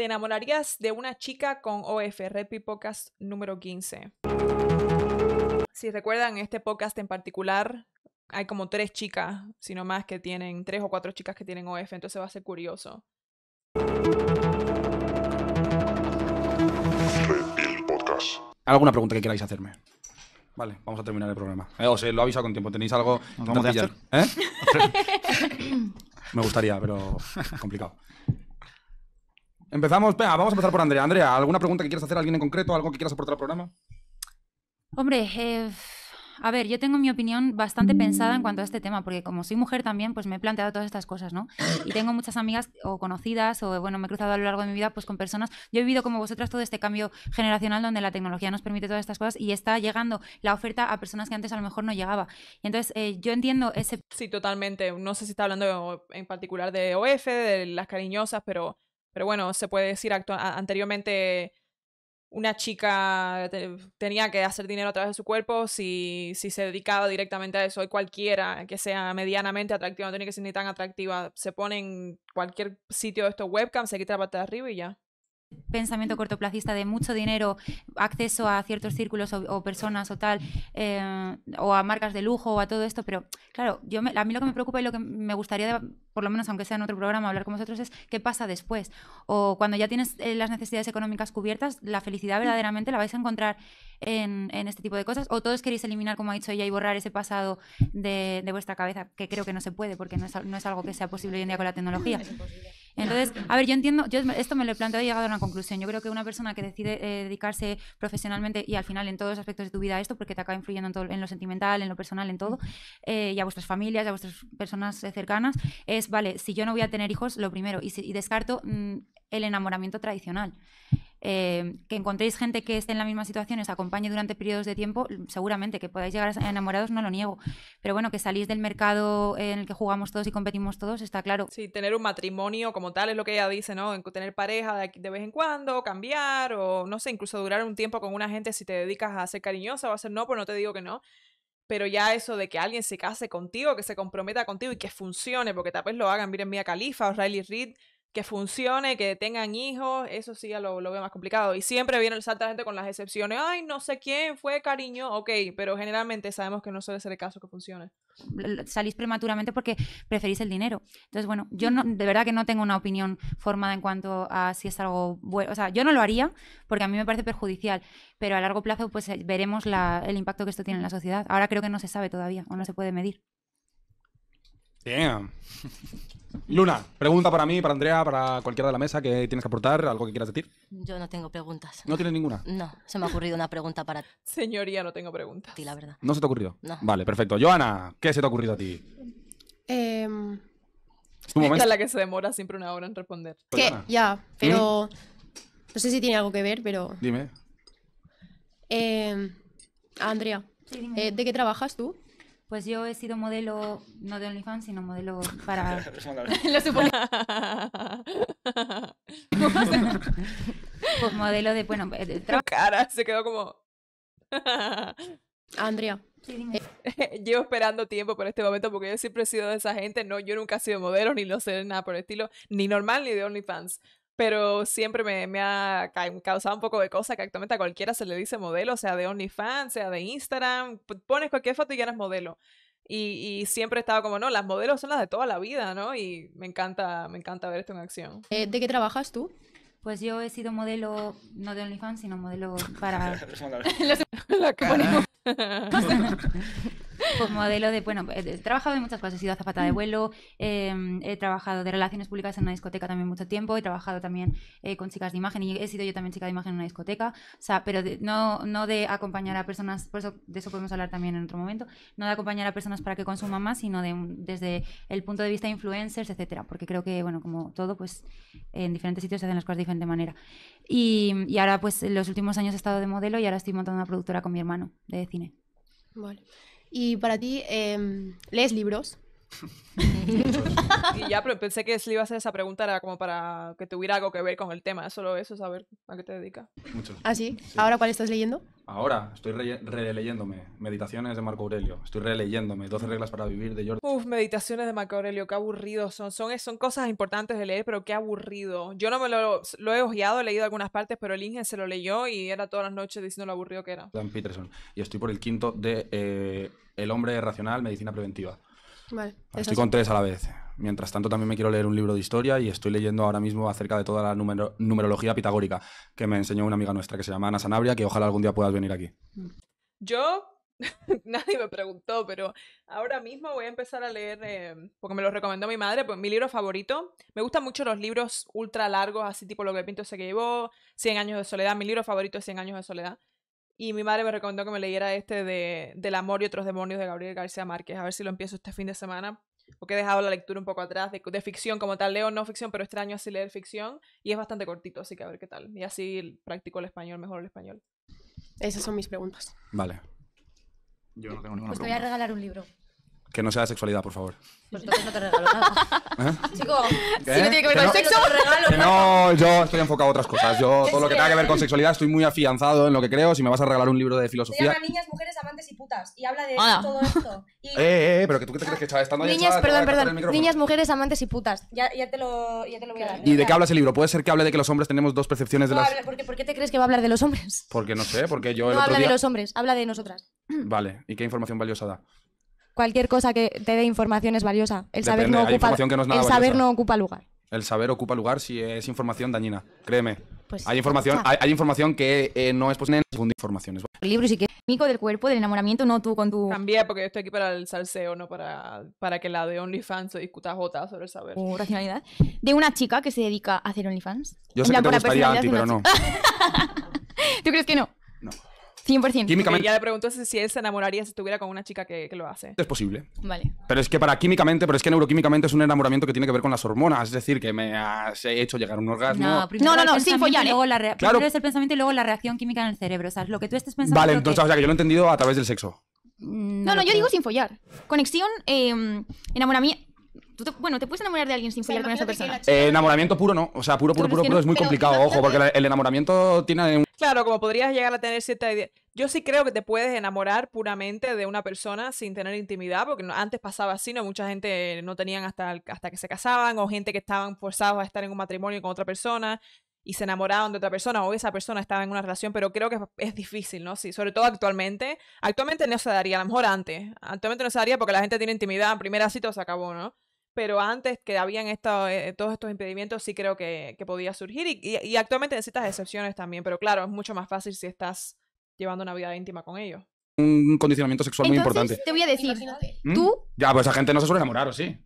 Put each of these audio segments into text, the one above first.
¿Te enamorarías de una chica con OF? Red Podcast número 15. Si recuerdan, este podcast en particular hay como tres chicas, si no más, que tienen, tres o cuatro chicas que tienen OF, entonces va a ser curioso. ¿Alguna pregunta que queráis hacerme? Vale, vamos a terminar el programa. Eh, o sea, lo avisado con tiempo. ¿Tenéis algo? vamos a ¿Eh? Me gustaría, pero complicado. Empezamos, vamos a empezar por Andrea. Andrea, ¿alguna pregunta que quieras hacer a alguien en concreto? ¿Algo que quieras aportar al programa? Hombre, eh, a ver, yo tengo mi opinión bastante pensada en cuanto a este tema, porque como soy mujer también, pues me he planteado todas estas cosas, ¿no? Y tengo muchas amigas o conocidas, o bueno, me he cruzado a lo largo de mi vida pues con personas. Yo he vivido como vosotras todo este cambio generacional donde la tecnología nos permite todas estas cosas y está llegando la oferta a personas que antes a lo mejor no llegaba. entonces eh, yo entiendo ese... Sí, totalmente. No sé si está hablando en particular de OF, de las cariñosas, pero pero bueno, se puede decir anteriormente una chica tenía que hacer dinero a través de su cuerpo si, si se dedicaba directamente a eso. Y cualquiera que sea medianamente atractiva, no tiene que ser ni tan atractiva. Se pone en cualquier sitio de estos webcams, se quita la parte de arriba y ya pensamiento cortoplacista de mucho dinero, acceso a ciertos círculos o, personas o tal, eh, o a marcas de lujo o a todo esto, pero claro, yo a mí lo que me preocupa y lo que me gustaría, por lo menos aunque sea en otro programa, hablar con vosotros es qué pasa después. O cuando ya tienes eh, las necesidades económicas cubiertas, la felicidad mm. verdaderamente la vais a encontrar en, este tipo de cosas, o todos queréis eliminar, como ha dicho ella, y borrar ese pasado de, vuestra cabeza, que creo que no se puede porque no es, no es algo que sea posible hoy en día con la tecnología. Entonces, a ver, yo entiendo, yo esto me lo he planteado y he llegado a una conclusión. Yo creo que una persona que decide eh, dedicarse profesionalmente y al final en todos los aspectos de tu vida a esto, porque te acaba influyendo en, lo sentimental, en lo personal, en todo, eh, y a vuestras familias, a vuestras personas eh, cercanas, es, vale, si yo no voy a tener hijos, lo primero, y, descarto mm, el enamoramiento tradicional. Eh, que encontréis gente que esté en la misma situación, os acompañe durante periodos de tiempo, seguramente que podáis llegar a enamorados, no lo niego. Pero bueno, que salís del mercado en el que jugamos todos y competimos todos, está claro. Sí, tener un matrimonio como tal es lo que ella dice, ¿no? Tener pareja de, vez en cuando, cambiar, o no sé, incluso durar un tiempo con una gente si te dedicas a ser cariñosa o a ser no, pues no te digo que no pero ya eso de que alguien se case contigo, que se comprometa contigo y que funcione, porque tal vez lo hagan, miren Mia Khalifa o Riley Reid, que funcione, que tengan hijos, eso sí ya lo, veo más complicado. Y siempre viene el salto la gente con las excepciones. Ay, no sé quién fue, cariño. Ok, pero generalmente sabemos que no suele ser el caso que funcione. Salís prematuramente porque preferís el dinero. Entonces, bueno, yo no, de verdad que no tengo una opinión formada en cuanto a si es algo bueno. O sea, yo no lo haría porque a mí me parece perjudicial, pero a largo plazo pues eh, veremos el impacto que esto tiene en la sociedad. Ahora creo que no se sabe todavía o no se puede medir. Luna, pregunta para mí, para Andrea, para cualquiera de la mesa que tienes que aportar, algo que quieras decir. Yo no tengo preguntas. ¿No tienes ninguna? No, se me ha ocurrido una pregunta para Señoría, no tengo preguntas. ti, la verdad. ¿No se te ha ocurrido? No. Vale, perfecto. Joana, ¿qué se te ha ocurrido a ti? Em, es es la que se demora siempre una hora en responder. Pues ¿Qué? ya, pero no sé si tiene algo que ver, pero... Dime. Em, Andrea, eh, ¿de qué trabajas tú? Pues yo he sido modelo, no de OnlyFans, sino modelo para... Lo supongo. pues modelo de, bueno, de Cara, se quedó como... Andrea. llevo esperando tiempo por este momento porque yo siempre he sido de esa gente. No, yo nunca he sido modelo, ni lo sé, nada por el estilo, ni normal, ni de OnlyFans pero siempre me, me, ha causado un poco de cosa que actualmente a cualquiera se le dice modelo, sea de OnlyFans, sea de Instagram, pones cualquier foto y ya eres modelo. Y, siempre he estado como, no, las modelos son las de toda la vida, ¿no? Y me encanta, me encanta ver esto en acción. Eh, ¿De qué trabajas tú? Pues yo he sido modelo, no de OnlyFans, sino modelo para... la cara pues modelo de, bueno, eh, he trabajado en muchas cosas, he sido zapata de mm. vuelo, em, he trabajado de relaciones públicas en una discoteca también mucho tiempo, he trabajado también eh, con chicas de imagen y he sido yo también chica de imagen en una discoteca, o sea, pero no, no de acompañar a personas, por eso, de eso podemos hablar también en otro momento, no de acompañar a personas para que consuman más, sino de, desde el punto de vista de influencers, etcétera, porque creo que, bueno, como todo, pues en diferentes sitios se hacen las cosas de diferente manera. Y, y ahora, pues, en los últimos años he estado de modelo y ahora estoy montando una productora con mi hermano de cine. Vale. Y para ti, eh, ¿lees libros? y ya, pensé que si le iba a hacer esa pregunta era como para que tuviera algo que ver con el tema, solo eso, saber a qué te dedicas. Mucho. ¿Ah, sí? ¿Ahora cuál estás leyendo? Ahora, estoy releyéndome. meditaciones de Marco Aurelio. Estoy releyéndome. 12 reglas para vivir de Jordan. Uf, meditaciones de Marco Aurelio, qué aburrido. Son, son, son cosas importantes de leer, pero qué aburrido. Yo no me lo, lo he ojeado, he leído algunas partes, pero el ingen se lo leyó y era todas las noches diciendo lo aburrido que era. Dan Peterson. Y estoy por el quinto de eh, El hombre racional, medicina preventiva estoy con tres a la vez. Mientras tanto, también me quiero leer un libro de historia y estoy leyendo ahora mismo acerca de toda la numerología pitagórica que me enseñó una amiga nuestra que se llama Ana Sanabria, que ojalá algún día puedas venir aquí. Mm. Yo, nadie me preguntó, pero ahora mismo voy a empezar a leer, eh, porque me lo recomendó mi madre, pues mi libro favorito. Me gustan mucho los libros ultra largos, así tipo Lo que Pinto se que llevó, 100 años de soledad. Mi libro favorito es 100 años de soledad. Y mi madre me recomendó que me leyera este de Del amor y otros demonios de Gabriel García Márquez. A ver si lo empiezo este fin de semana. Porque he dejado la lectura un poco atrás de, ficción como tal. Leo no ficción, pero extraño así leer ficción. Y es bastante cortito, así que a ver qué tal. Y así practico el español, mejor el español. Esas son mis preguntas. Vale. Yo no tengo ninguna pues te voy a regalar un libro. Que no sea de sexualidad, por favor. Pues entonces no te regalo nada. ¿Eh? Chico, si no tiene que ver con sexo, no no, yo estoy enfocado a otras cosas. Yo todo lo que tenga que ver con sexualidad estoy muy afianzado en lo que creo. Si me vas a regalar un libro de filosofía. Se niñas, mujeres, amantes y putas. Y habla de todo esto. Eh, eh, eh, pero que tú qué te crees que estaba estando ahí Niñas, perdón, perdón. Niñas, mujeres, amantes y putas. Ya, te, lo, te lo voy a dar. ¿Y de qué habla ese libro? Puede ser que hable de que los hombres tenemos dos percepciones de no, las. Porque, ¿Por qué te crees que va a hablar de los hombres? Porque no sé, porque yo. El no habla de los hombres, habla de nosotras. Vale, ¿y qué información valiosa da? cualquier cosa que te dé información es valiosa. El saber, no, ocupa, el saber no ocupa lugar. El saber ocupa lugar si es información dañina, créeme. Pues hay información, hay, información que eh, no es posible segunda informaciones. El libro sí que es del cuerpo, del enamoramiento, no tú con tu. También porque estoy aquí para el salseo, no para, para que la de OnlyFans se discuta jota sobre el saber. O racionalidad. De una chica que se dedica a hacer OnlyFans. Yo sé que te gustaría anti, pero no. ¿Tú crees que no? No. 100%. Químicamente. Ya le pregunto si él se enamoraría si estuviera con una chica que, lo hace. Es posible. Vale. Pero es que para químicamente, pero es que neuroquímicamente es un enamoramiento que tiene que ver con las hormonas. Es decir, que me has hecho llegar un orgasmo. No, no, no, sin follar. ¿eh? claro. Primero es el pensamiento y luego la reacción química en el cerebro. O sea, lo que tú estés pensando. Vale, entonces, o sea, que yo lo he entendido a través del sexo. Mm, no, no, yo digo sin follar. Conexión, em, enamoramiento. bueno, te puedes enamorar de alguien sin follar con esa persona. Eh, enamoramiento puro no, o sea, puro, puro, puro, puro, es muy complicado, ojo, porque el enamoramiento tiene Claro, como podrías llegar a tener cierta idea. Yo sí creo que te puedes enamorar puramente de una persona sin tener intimidad, porque antes pasaba así, ¿no? Mucha gente eh, no tenían hasta, hasta que se casaban, o gente que estaban forzados a estar en un matrimonio con otra persona y se enamoraban de otra persona, o esa persona estaba en una relación, pero creo que es difícil, ¿no? Sí, sobre todo actualmente. Actualmente no se daría, a lo mejor antes. Actualmente no se daría porque la gente tiene intimidad, en primera cita se acabó, ¿no? pero antes que habían eh, todos estos impedimientos sí creo que, que podía surgir y, y, actualmente necesitas excepciones también, pero claro, es mucho más fácil si estás llevando una vida íntima con ellos. Un condicionamiento sexual muy importante. Te voy a decir, ¿Mm? tú... Ya, pues la gente no se suele enamorar, ¿o sí?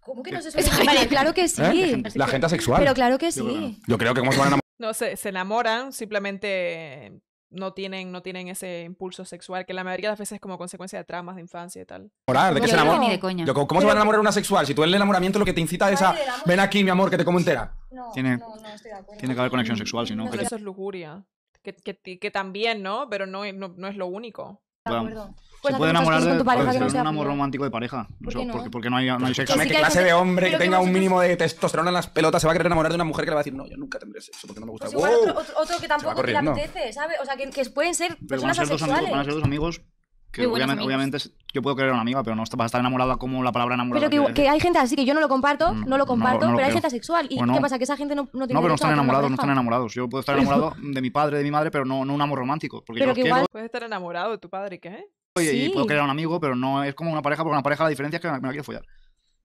¿Cómo que no se suele enamorar? Vale, claro que sí. ¿Eh? La gente asexual. Pero claro que sí. Yo creo que, Yo cómo se van a enamorar. No, sé, se enamoran, simplemente no tienen, no tienen ese impulso sexual, que la mayoría de las veces es como consecuencia de tramas de infancia y tal. ¿de qué se enamora? ¿Cómo se va a enamorar una sexual? Si tú el enamoramiento lo que te incita es a ven aquí, mi amor, que te como entera. No, tiene, no, no estoy de acuerdo. Tiene que haber conexión sexual, si no. eso es lujuria. Que, que, también, ¿no? Pero no, no, no es lo único. De acuerdo se pues puede enamorar de un amor romántico de pareja. Porque, porque no hay, no hay sexo. ¿Qué clase de hombre que tenga un mínimo de testosterona en las pelotas se va a querer enamorar de una mujer que le va a decir, no, yo nunca tendré sexo porque no me gusta. Pues igual otro, que tampoco le apetece, ¿sabes? O sea, que, que pueden ser personas van ser asexuales. Dos amigos, van a ser dos amigos que obviamente, obviamente, yo puedo querer a una amiga, pero no vas a estar enamorada como la palabra enamorada. Pero que, hay gente así, que yo no lo comparto, mm, no lo comparto, pero hay gente asexual. ¿Y qué pasa? Que esa gente no, no tiene No, pero no están enamorados, no están enamorados. Yo puedo estar enamorado de mi padre, de mi madre, pero no, un amor romántico. Porque pero Puedes estar enamorado de tu padre, ¿qué? y, sí. puedo crear un amigo, pero no es como una pareja, porque una pareja la diferencia es que me la quiero follar.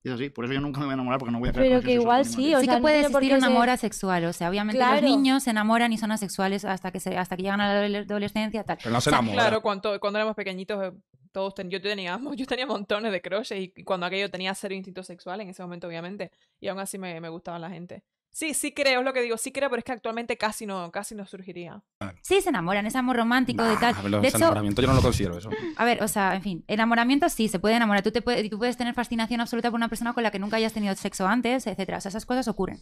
Y es así, por eso yo nunca me voy a enamorar porque no voy a creer Pero que igual sí, o que puede existir un amor asexual, o sea, obviamente los niños se enamoran y son asexuales hasta que hasta que llegan a la adolescencia tal. Pero no se enamoran. Claro, cuando, cuando éramos pequeñitos eh, todos yo yo tenía montones de crushes y, cuando aquello tenía cero instinto sexual en ese momento obviamente y aún así me, gustaban la gente. Sí, sí creo, es lo que digo, sí creo, pero es que actualmente casi no, casi no surgiría. Sí, se enamoran, ese amor romántico de tal. de hecho, enamoramiento yo no lo considero eso. A ver, o sea, en fin, enamoramiento sí, se puede enamorar. Tú, te puedes, tú puedes tener fascinación absoluta por una persona con la que nunca hayas tenido sexo antes, etcétera. O sea, esas cosas ocurren.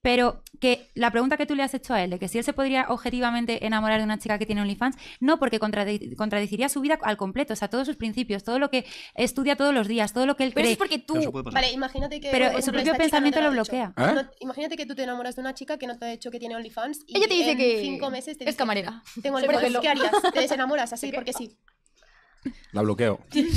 Pero que la pregunta que tú le has hecho a él, de que si él se podría objetivamente enamorar de una chica que tiene OnlyFans, no, porque contradiciría su vida al completo, o sea, todos sus principios, todo lo que estudia todos los días, todo lo que él cree. Pero es porque tú. vale, imagínate que. Pero su propio pensamiento lo, bloquea. ¿Eh? imagínate que tú te enamoras de una chica que no te ha dicho que tiene OnlyFans. Y Ella te dice que. Cinco meses es camarera. Tengo ¿Qué harías? Te desenamoras así, porque sí. La bloqueo. ¿En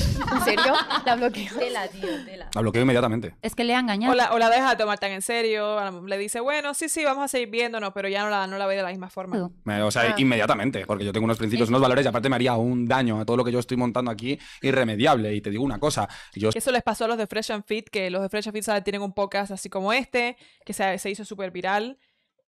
serio? La bloqueo. Tela, tío, La bloqueo inmediatamente. Es que le ha engañado. O la, deja de tomar tan en serio. Le dice, bueno, sí, sí, vamos a seguir viéndonos, pero ya no la, no la ve de la misma forma. o sea, ah. inmediatamente, porque yo tengo unos principios, unos valores y aparte me haría un daño a todo lo que yo estoy montando aquí irremediable. Y te digo una cosa. Yo... Eso les pasó a los de Fresh and Fit, que los de Fresh and Fit tienen un podcast así como este, que se, se hizo súper viral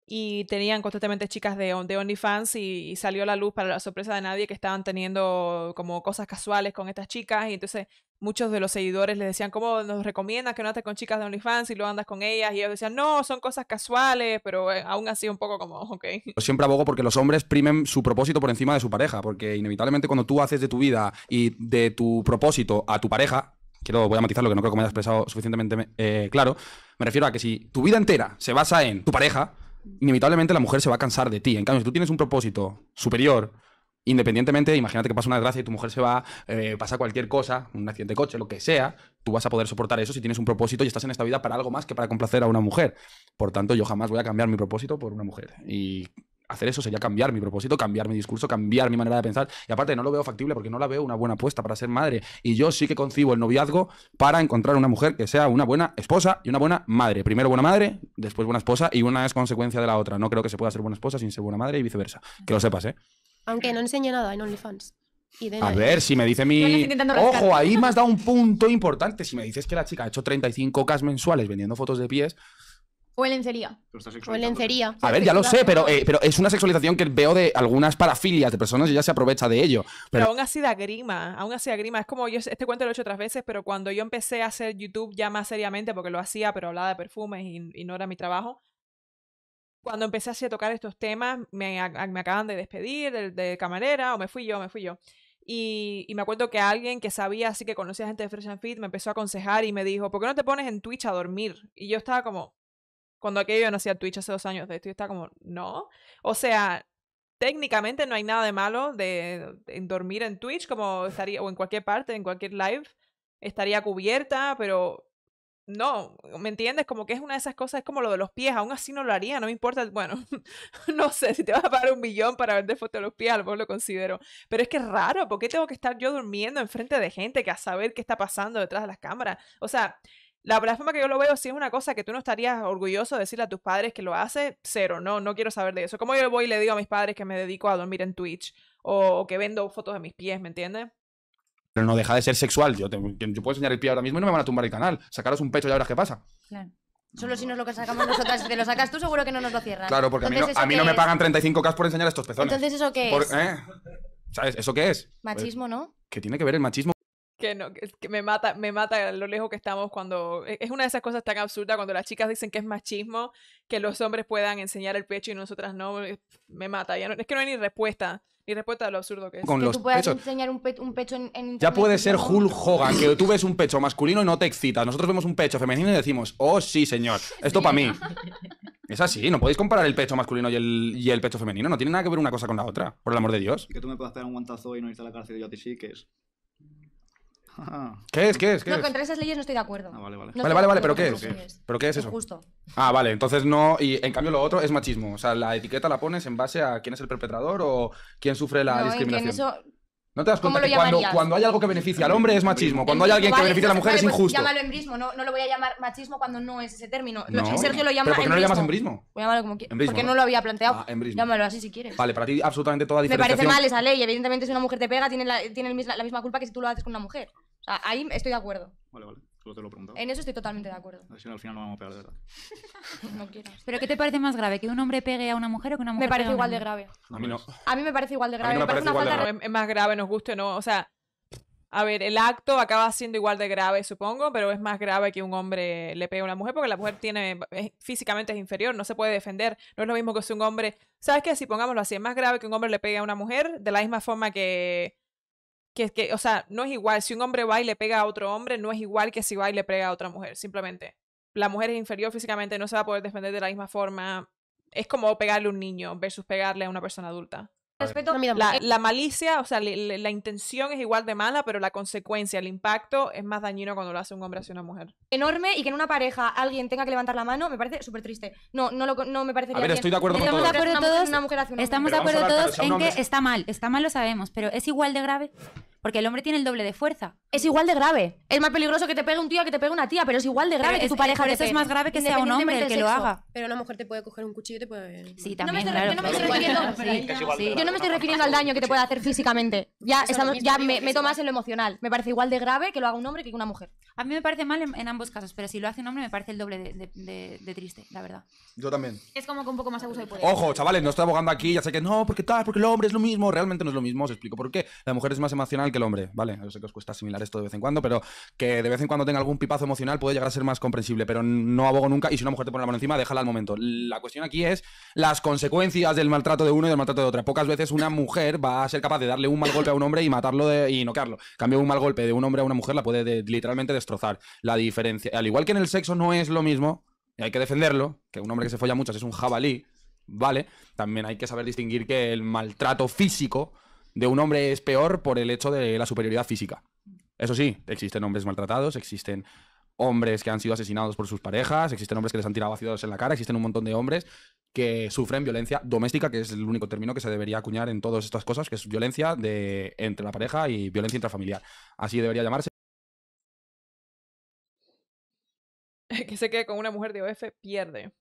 y tenían constantemente chicas de, de OnlyFans y, salió la luz para la sorpresa de nadie que estaban teniendo como cosas casuales con estas chicas y entonces muchos de los seguidores les decían, ¿cómo nos recomiendas que no andes con chicas de OnlyFans y luego andas con ellas? Y ellos decían, no, son cosas casuales, pero eh, aún así un poco como, ok. siempre abogo porque los hombres primen su propósito por encima de su pareja, porque inevitablemente cuando tú haces de tu vida y de tu propósito a tu pareja, quiero voy a matizarlo que no creo que me haya expresado suficientemente eh, claro, me refiero a que si tu vida entera se basa en tu pareja, inevitablemente la mujer se va a cansar de ti. En cambio, si tú tienes un propósito superior, independientemente, imagínate que pasa una desgracia y tu mujer se va, eh, pasa cualquier cosa, un accidente de coche, lo que sea, tú vas a poder soportar eso si tienes un propósito y estás en esta vida para algo más que para complacer a una mujer. Por tanto, yo jamás voy a cambiar mi propósito por una mujer. Y hacer eso sería cambiar mi propósito, cambiar mi discurso, cambiar mi manera de pensar. Y aparte no lo veo factible porque no la veo una buena apuesta para ser madre. Y yo sí que concibo el noviazgo para encontrar una mujer que sea una buena esposa y una buena madre. Primero buena madre, después buena esposa y una es consecuencia de la otra. No creo que se pueda ser buena esposa sin ser buena madre y viceversa. Que lo sepas, ¿eh? Aunque no enseñe nada en OnlyFans. A ver, si me dice mi... Ojo, ahí me has dado un punto importante. Si me dices que la chica ha hecho 35 cas mensuales vendiendo fotos de pies, o en lencería. O en A ver, ya lo sé, pero, eh, pero es una sexualización que veo de algunas parafilias de personas y ya se aprovecha de ello. Pero, aún así da grima, aún así da grima. Es como yo, este cuento lo he hecho otras veces, pero cuando yo empecé a hacer YouTube ya más seriamente, porque lo hacía, pero hablaba de perfumes y, no era mi trabajo, cuando empecé así a tocar estos temas, me, acaban de despedir de, camarera, o me fui yo, me fui yo. Y, y, me acuerdo que alguien que sabía, así que conocía gente de Fresh and Fit, me empezó a aconsejar y me dijo, ¿por qué no te pones en Twitch a dormir? Y yo estaba como, cuando aquello no hacía Twitch hace dos años de esto, yo como, no. O sea, técnicamente no hay nada de malo de, dormir en Twitch, como estaría, o en cualquier parte, en cualquier live, estaría cubierta, pero no, ¿me entiendes? Como que es una de esas cosas, es como lo de los pies, aún así no lo haría, no me importa, bueno, no sé, si te vas a pagar un millón para vender fotos de los pies, a lo mejor lo considero, pero es que es raro, ¿por qué tengo que estar yo durmiendo enfrente de gente que a saber qué está pasando detrás de las cámaras? O sea, la plataforma que yo lo veo, si es una cosa que tú no estarías orgulloso de decirle a tus padres que lo hace, cero, no, no quiero saber de eso. ¿Cómo yo voy y le digo a mis padres que me dedico a dormir en Twitch o, que vendo fotos de mis pies, ¿me entiendes? Pero no deja de ser sexual. Yo, puedo enseñar el pie ahora mismo y no me van a tumbar el canal. Sacaros un pecho y ya verás qué pasa. Claro. Solo si no es lo que sacamos nosotros. si te lo sacas tú, seguro que no nos lo cierran. Claro, porque a mí no, me pagan 35k por enseñar estos pezones. Entonces, ¿eso qué es? ¿eh? ¿Sabes? ¿Eso qué es? Machismo, pues, ¿no? ¿Qué tiene que ver el machismo? que me mata, me mata lo lejos que estamos cuando e, es una de esas cosas tan absurdas cuando las chicas dicen que es machismo que los hombres puedan enseñar el pecho y nosotras no, me mata, ya no, es que no hay ni respuesta, ni respuesta a lo absurdo que es. que tú puedas enseñar un, un pecho en, Ya puede ser Hulk Hogan, que tú ves un pecho masculino y no te excita Nosotros vemos un pecho femenino y decimos, "Oh, sí, señor, esto para mí." Es así, no podéis comparar el pecho masculino y el, y el pecho femenino, no tiene nada que ver una cosa con la otra, por el amor de Dios. que tú me puedas pegar un guantazo y no irte a la cárcel y yo a ti sí, que es ¿Qué es? ¿Qué es? ¿Qué no, contra esas leyes no estoy de acuerdo. Ah, vale, vale. vale, vale, vale, pero ¿qué es? ¿Pero qué es eso? Justo. Ah, vale, entonces no. Y en cambio lo otro es machismo. O sea, la etiqueta la pones en base a quién es el perpetrador o quién sufre la discriminación. eso ¿No te das cuenta que cuando, hay algo que beneficia al hombre es machismo? Cuando hay alguien que beneficia a la mujer es injusto. Llámalo embrismo, no, no lo voy a llamar machismo cuando no es ese término. Sergio lo llama ¿Pero ¿Por qué no lo llamas embrismo? Voy a llamarlo como quieras. Porque ¿no? lo había planteado. Ah, llámalo así si quieres. Vale, para ti absolutamente toda diferencia Me parece mal esa ley. Evidentemente, si una mujer te pega, tiene, la, tiene la misma culpa que si tú lo haces con una mujer. O sea, ahí estoy de acuerdo. Vale, vale te lo En eso estoy totalmente de acuerdo. al final no vamos a pegar de verdad. no quiero. ¿Pero qué te parece más grave? ¿Que un hombre pegue a una mujer o que una mujer Me parece igual de grave. A mí no. A mí me parece igual de grave. No me, falta Es más grave, nos guste o no. O sea, a ver, el acto acaba siendo igual de grave, supongo, pero es más grave que un hombre le pegue a una mujer porque la mujer tiene físicamente es inferior, no se puede defender. No es lo mismo que si un hombre. ¿Sabes qué? Si pongámoslo así, es más grave que un hombre le pegue a una mujer de la misma forma que que, o sea, no es igual. Si un hombre va y le pega a otro hombre, no es igual que si va y le pega a otra mujer, simplemente. La mujer es inferior físicamente, no se va a poder defender de la misma forma. Es como pegarle a un niño versus pegarle a una persona adulta. Respeto, eh, la, malicia, o sea, la intención es igual de mala, pero la consecuencia, el impacto es más dañino cuando lo hace un hombre hacia una mujer. Enorme y que en una pareja alguien tenga que levantar la mano me parece súper triste. No, no, lo, no me parece. A estoy de acuerdo con Estamos estamos de acuerdo todos en que está mal, está mal lo sabemos, pero es igual de grave. Porque el hombre tiene el doble de fuerza. Es igual de grave. Es más peligroso que te pegue un tío que te pegue una tía, pero es igual de grave que tu pareja. eso es más grave que sea un hombre el que lo haga. Pero una mujer te puede coger un cuchillo y te puede. Sí, también. Yo no me estoy refiriendo al daño que te puede hacer físicamente. Ya, ya me, tomas en lo emocional. Me parece igual de grave que lo haga un hombre que una mujer. A mí me parece mal en, ambos casos, pero si lo hace un hombre me parece el doble de, triste, la verdad. Yo también. Es como que un poco más abuso de poder. Ojo, chavales, no estoy abogando aquí, ya sé que no, porque tal, porque el hombre es lo mismo. Realmente no es lo mismo, os explico por qué. La mujer es más emocional que el hombre, ¿vale? Yo sé que os cuesta asimilar esto de vez en cuando, pero que de vez en cuando tenga algún pipazo emocional puede llegar a ser más comprensible, pero no abogo nunca. Y si una mujer te pone la mano encima, déjala al momento. La cuestión aquí es las consecuencias del maltrato de uno y del maltrato de otra. Pocas veces una mujer va a ser capaz de darle un mal golpe a un hombre y matarlo de, y noquearlo, Cambio un mal golpe de un hombre a una mujer la puede literalmente destrozar. La diferencia, al igual que en el sexo no es lo mismo, y hay que defenderlo, que un hombre que se folla muchas es un jabalí, ¿vale? También hay que saber distinguir que el maltrato físico de un hombre es peor por el hecho de la superioridad física. Eso sí, existen hombres maltratados, existen hombres que han sido asesinados por sus parejas, existen hombres que les han tirado vacíos en la cara, existen un montón de hombres que sufren violencia doméstica, que es el único término que se debería acuñar en todas estas cosas, que es violencia de, entre la pareja y violencia intrafamiliar. Así debería llamarse. Que se que con una mujer de OF pierde.